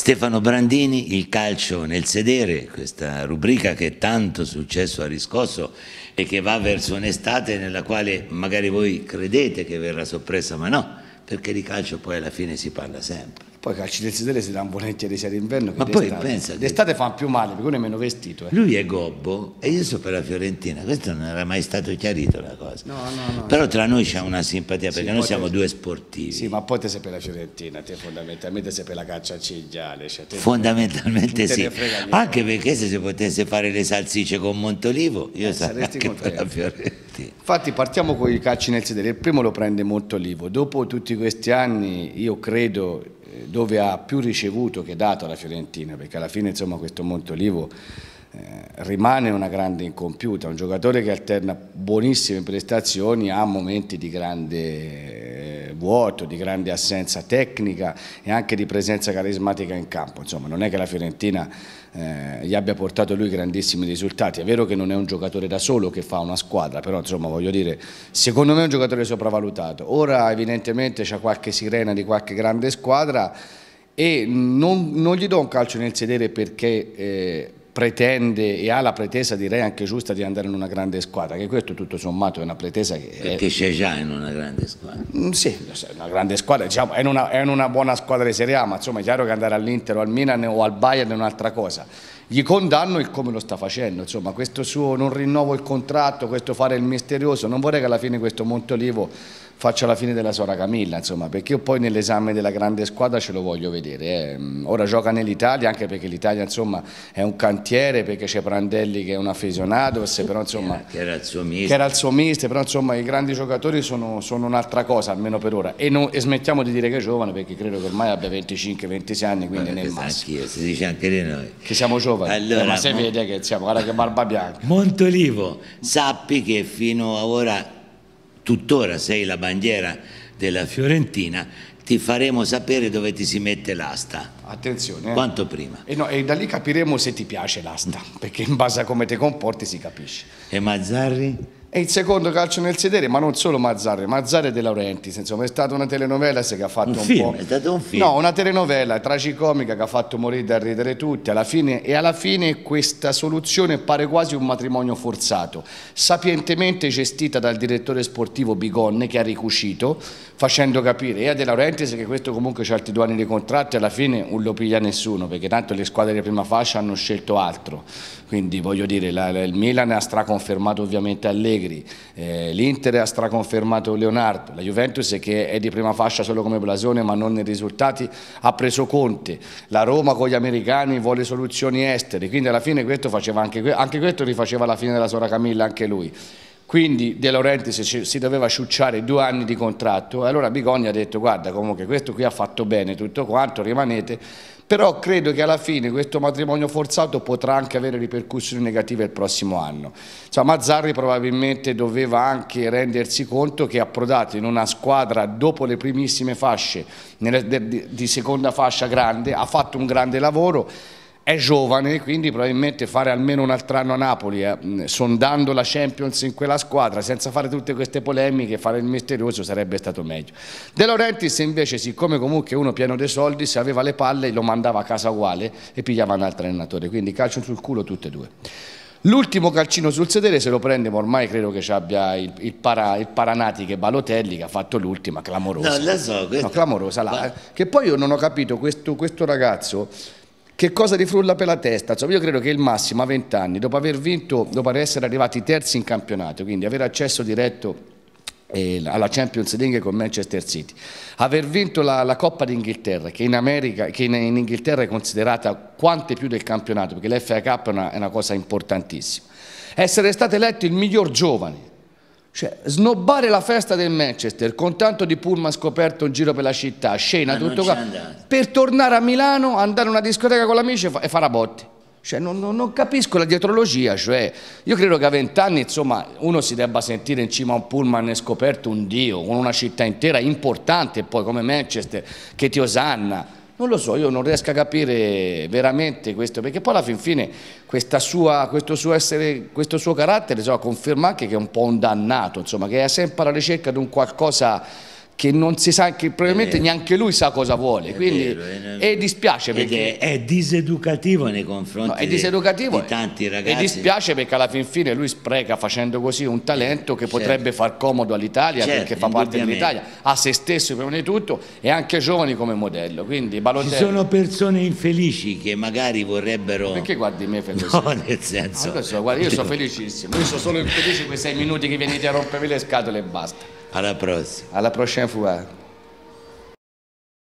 Stefano Brandini, Il calcio nel sedere, questa rubrica che tanto successo ha riscosso e che va verso un'estate nella quale magari voi credete che verrà soppressa, ma no, perché di calcio poi alla fine si parla sempre. Poi calci del sedere si danno volentieri sia d'inverno che Ma poi pensa. D'estate fa più male perché uno è meno vestito. Eh. Lui è gobbo e io so per la Fiorentina, questo non era mai stato chiarito la cosa. No, no, no, Però tra noi c'è una simpatia perché sì, noi siamo te... due sportivi. Sì, ma poi te sei per la Fiorentina, te fondamentalmente sei per la caccia a cigliale. Cioè te... fondamentalmente te sì. Anche perché se si potesse fare le salsicce con Montolivo, io eh, sarei anche contento. per la Fiorentina. Infatti partiamo con i calci nel sedere, il primo lo prende Montolivo, dopo tutti questi anni io credo dove ha più ricevuto che dato alla Fiorentina, perché alla fine insomma, questo Montolivo eh, rimane una grande incompiuta, un giocatore che alterna buonissime prestazioni a momenti di grande vuoto, di grande assenza tecnica e anche di presenza carismatica in campo. Insomma, non è che la Fiorentina eh, gli abbia portato lui grandissimi risultati. È vero che non è un giocatore da solo che fa una squadra, però insomma voglio dire, secondo me è un giocatore sopravvalutato. Ora evidentemente c'è qualche sirena di qualche grande squadra e non, non, gli do un calcio nel sedere perché eh, pretende e ha la pretesa direi anche giusta di andare in una grande squadra, che questo tutto sommato è una pretesa che... Perché c'è già in una grande squadra. Mm, sì, una grande squadra, diciamo, è, in una, è in una buona squadra di Serie A, ma insomma è chiaro che andare all'Inter o al Milan o al Bayern è un'altra cosa. Gli condanno il come lo sta facendo, insomma questo suo non rinnovo il contratto, questo fare il misterioso, non vorrei che alla fine questo Montolivo faccia la fine della Sora Camilla, insomma, perché io poi nell'esame della grande squadra ce lo voglio vedere. Eh. Ora gioca nell'Italia, anche perché l'Italia insomma è un cantiere, perché c'è Prandelli che è un affezionato, però, insomma, che, era, che era il suo mister, però insomma i grandi giocatori sono, sono un'altra cosa, almeno per ora. E, non, e, smettiamo di dire che è giovane, perché credo che ormai abbia 25-26 anni, quindi Vabbè, nel massimo. Anch'io, si dice anche di noi. Che siamo giovani, allora, eh, ma si vede che siamo, guarda che barba bianca. Montolivo, sappi che fino a ora tuttora sei la bandiera della Fiorentina, ti faremo sapere dove ti si mette l'asta. Attenzione. Eh. Quanto prima. E, no, e, da lì capiremo se ti piace l'asta, perché in base a come ti comporti si capisce. E Mazzarri? e il secondo calcio nel sedere, ma non solo Mazzarre, e De Laurenti, insomma è stata una telenovela che ha fatto un, un film, po'... È stato un film. No, una telenovela tragicomica che ha fatto morire da ridere tutti, alla fine, e alla fine questa soluzione pare quasi un matrimonio forzato, sapientemente gestita dal direttore sportivo Bigonne che ha ricucito, facendo capire e eh, a De Laurenti che questo comunque c'ha altri due anni di contratto e alla fine non lo piglia nessuno, perché tanto le squadre di prima fascia hanno scelto altro, quindi voglio dire, la, la, il Milan ha straconfermato ovviamente Allegri, Allegri, eh, l'Inter ha straconfermato Leonardo, la Juventus che è di prima fascia solo come blasone ma non nei risultati ha preso Conte, la Roma con gli americani vuole soluzioni estere, quindi alla fine questo faceva anche, anche questo rifaceva la fine della sora Camilla anche lui. Quindi De Laurenti si doveva sciucciare due anni di contratto, allora Bigogna ha detto guarda comunque questo qui ha fatto bene tutto quanto, rimanete, però credo che alla fine questo matrimonio forzato potrà anche avere ripercussioni negative il prossimo anno. Cioè, Mazzarri probabilmente doveva anche rendersi conto che approdato in una squadra dopo le primissime fasce, di seconda fascia grande, ha fatto un grande lavoro, è giovane, quindi probabilmente fare almeno un altro anno a Napoli, eh, sondando la Champions in quella squadra, senza fare tutte queste polemiche, fare il misterioso sarebbe stato meglio. De Laurentiis invece, siccome comunque uno pieno dei soldi, se aveva le palle lo mandava a casa uguale e pigliava un altro allenatore, quindi calcio sul culo tutte e due. L'ultimo calcino sul sedere se lo prende, ma ormai credo che ci abbia il, il, para, il Paranati che Balotelli che ha fatto l'ultima clamorosa. No, so, questa... no, clamorosa là, eh. Che poi io non ho capito, questo, questo ragazzo che cosa ti frulla per la testa? Insomma, io credo che il massimo a 20 anni, dopo aver vinto, dopo essere arrivati terzi in campionato, quindi avere accesso diretto eh, alla Champions League con Manchester City, aver vinto la, la Coppa d'Inghilterra che, in, America, che in, in, Inghilterra è considerata quante più del campionato perché l'FA Cup è una, è una cosa importantissima, essere stato eletto il miglior giovane cioè, snobbare la festa del Manchester con tanto di pullman scoperto in giro per la città, scena, Ma tutto qua, per tornare a Milano, andare a una discoteca con l'amico e fare a botti. Cioè, non, non, non, capisco la dietrologia, cioè, io credo che a vent'anni uno si debba sentire in cima a un pullman e scoperto un dio, con una città intera importante poi come Manchester che ti osanna non lo so, io non riesco a capire veramente questo, perché poi alla fin fine sua, questo, suo essere, questo, suo carattere insomma, conferma anche che è un po' un dannato, insomma, che è sempre alla ricerca di un qualcosa che non si sa, che probabilmente eh. neanche lui sa cosa vuole. Quindi, vero, e dispiace perché è, è, diseducativo nei confronti no, è diseducativo, di, di tanti ragazzi. E dispiace perché alla fin fine lui spreca facendo così un talento che eh, certo. potrebbe far comodo all'Italia certo, perché fa parte dell'Italia, a se stesso prima di tutto e anche giovani come modello. Quindi, Balotelli... Ci sono persone infelici che magari vorrebbero. Perché guardi me felice? No, nel senso. Allora, guarda, io sono felicissimo, io sono solo infelice quei sei minuti che venite a rompermi le scatole e basta. À la próxima À la prochaine fois.